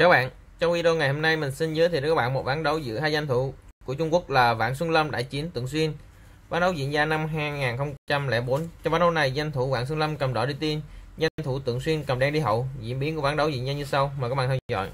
Chào các bạn, trong video ngày hôm nay mình xin giới thiệu đến các bạn một ván đấu giữa hai danh thủ của Trung Quốc là Vạn Xuân Lâm đại chiến Tượng Xuyên. Ván đấu diễn ra năm 2004. Trong ván đấu này, danh thủ Vạn Xuân Lâm cầm đỏ đi tiên, danh thủ Tượng Xuyên cầm đen đi hậu. Diễn biến của ván đấu diễn ra như sau, mời các bạn theo dõi.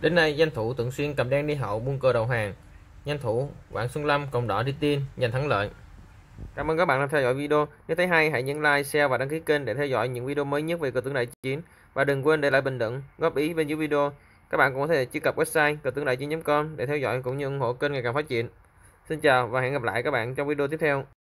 Đến nay, danh thủ Tượng Xuyên cầm đen đi hậu buông cờ đầu hàng. Danh thủ Quảng Xuân Lâm cộng đỏ đi tiên giành thắng lợi. Cảm ơn các bạn đã theo dõi video. Nếu thấy hay, hãy nhấn like, share và đăng ký kênh để theo dõi những video mới nhất về cờ tướng đại chiến. Và đừng quên để lại bình luận, góp ý bên dưới video. Các bạn cũng có thể truy cập website cờ tướng đại chiến.com để theo dõi cũng như ủng hộ kênh ngày càng phát triển. Xin chào và hẹn gặp lại các bạn trong video tiếp theo.